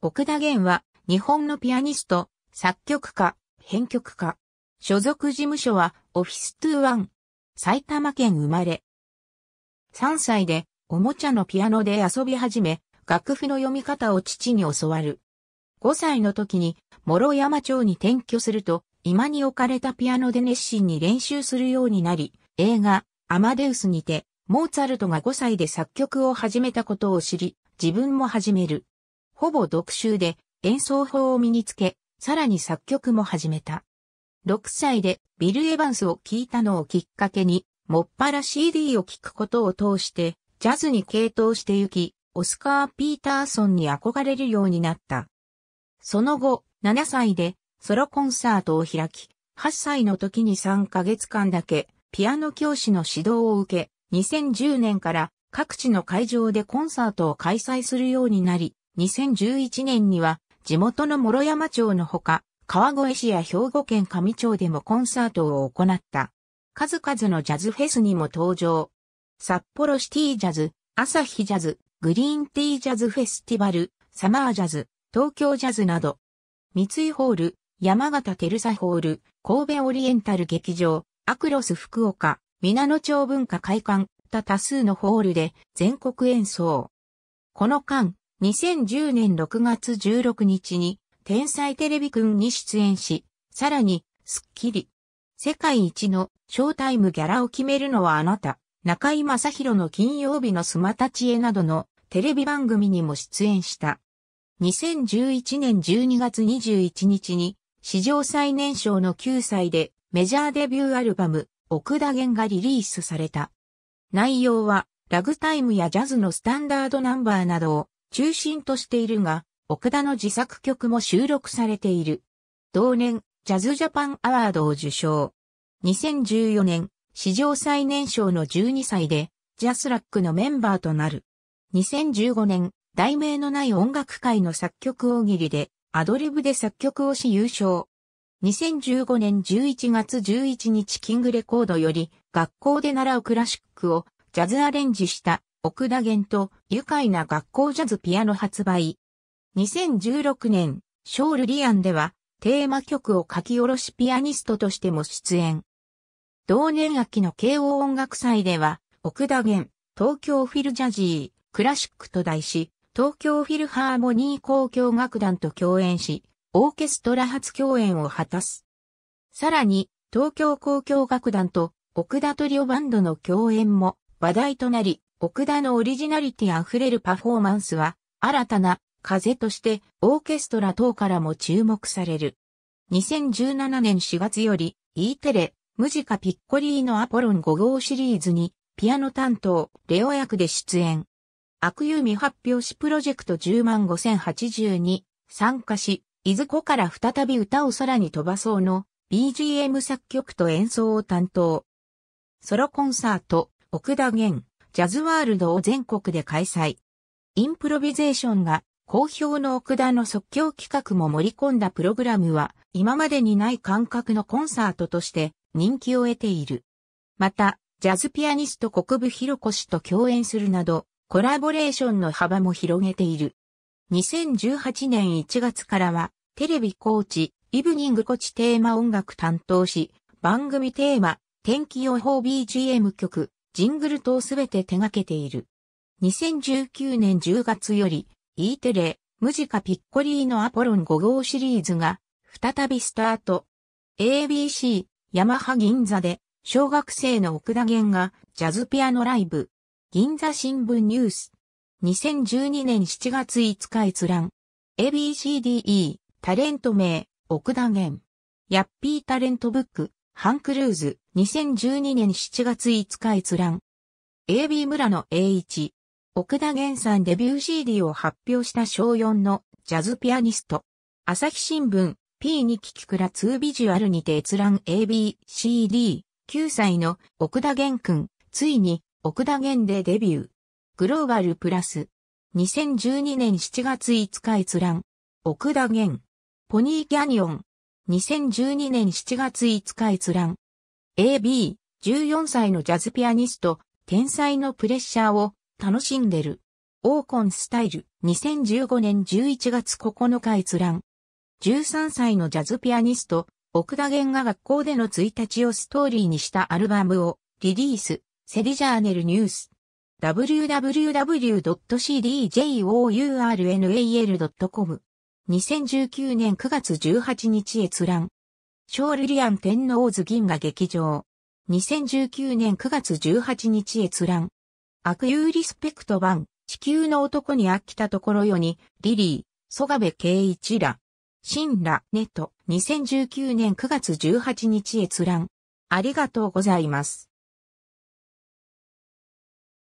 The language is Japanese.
奥田源は日本のピアニスト、作曲家、編曲家。所属事務所はオフィス21。埼玉県生まれ。3歳でおもちゃのピアノで遊び始め、楽譜の読み方を父に教わる。5歳の時に諸山町に転居すると、今に置かれたピアノで熱心に練習するようになり、映画、アマデウスにて、モーツァルトが5歳で作曲を始めたことを知り、自分も始める。ほぼ独習で演奏法を身につけ、さらに作曲も始めた。6歳でビル・エヴァンスを聴いたのをきっかけに、もっぱら CD を聴くことを通して、ジャズに傾倒してゆき、オスカー・ピーターソンに憧れるようになった。その後、7歳でソロコンサートを開き、8歳の時に3ヶ月間だけピアノ教師の指導を受け、2010年から各地の会場でコンサートを開催するようになり、2011年には地元の諸山町のほか、川越市や兵庫県上町でもコンサートを行った。数々のジャズフェスにも登場。札幌シティジャズ、朝日ジャズ、グリーンティージャズフェスティバル、サマージャズ、東京ジャズなど。三井ホール、山形テルサホール、神戸オリエンタル劇場、アクロス福岡、皆野町文化会館、た多数のホールで全国演奏。この間、2010年6月16日に、天才テレビくんに出演し、さらに、スッキリ。世界一のショータイムギャラを決めるのはあなた、中井正宏の金曜日のスマタチエなどのテレビ番組にも出演した。2011年12月21日に、史上最年少の9歳でメジャーデビューアルバム、奥田源がリリースされた。内容は、ラグタイムやジャズのスタンダードナンバーなどを中心としているが、奥田の自作曲も収録されている。同年、ジャズジャパンアワードを受賞。2014年、史上最年少の12歳で、ジャスラックのメンバーとなる。2015年、題名のない音楽界の作曲大喜利で、アドリブで作曲をし優勝。2015年11月11日キングレコードより、学校で習うクラシックをジャズアレンジした奥田源と愉快な学校ジャズピアノ発売。2016年、ショール・リアンでは、テーマ曲を書き下ろしピアニストとしても出演。同年秋の慶応音楽祭では、奥田源、東京フィルジャジー、クラシックと題し、東京フィルハーモニー交響楽団と共演し、オーケストラ初共演を果たす。さらに、東京交響楽団と奥田トリオバンドの共演も話題となり、奥田のオリジナリティあふれるパフォーマンスは、新たな風としてオーケストラ等からも注目される。2017年4月より、E テレ、ムジカピッコリーのアポロン5号シリーズに、ピアノ担当、レオ役で出演。悪夢未発表しプロジェクト10万5 0 8 2に参加し、いずこから再び歌を空に飛ばそうの BGM 作曲と演奏を担当。ソロコンサート、奥田源。ジャズワールドを全国で開催。インプロビゼーションが好評の奥田の即興企画も盛り込んだプログラムは今までにない感覚のコンサートとして人気を得ている。また、ジャズピアニスト国部博子氏と共演するなど、コラボレーションの幅も広げている。2018年1月からは、テレビコーチ、イブニングコチテーマ音楽担当し、番組テーマ、天気予報 BGM 曲、ジングル等すべて手掛けている。2019年10月より、E テレ、ムジカピッコリーのアポロン5号シリーズが、再びスタート。ABC、ヤマハ銀座で、小学生の奥田源が、ジャズピアノライブ。銀座新聞ニュース。2012年7月5日閲覧。ABCDE、タレント名、奥田源。ヤッピータレントブック、ハンクルーズ。2012年7月5日閲覧。AB 村の A1。奥田玄さんデビュー CD を発表した小4のジャズピアニスト。朝日新聞 P2 キきくら2ビジュアルにて閲覧 ABCD9 歳の奥田玄君。ついに奥田玄でデビュー。グローバルプラス。2012年7月5日閲覧。奥田玄。ポニーキャニオン。2012年7月5日閲覧。AB、14歳のジャズピアニスト、天才のプレッシャーを楽しんでる。オーコンスタイル、2015年11月9日閲覧。13歳のジャズピアニスト、奥田源が学校での1日をストーリーにしたアルバムをリリース、セリジャーネルニュース。w w w c d j o u r n a l c o m 2 0 1 9年9月18日閲覧。ショールリアン天皇図銀河劇場。2019年9月18日閲覧。悪友リスペクト版、地球の男に飽きたところよに、リリー、曽我部圭一ら。ンラ、ネット、2019年9月18日閲覧。ありがとうございます。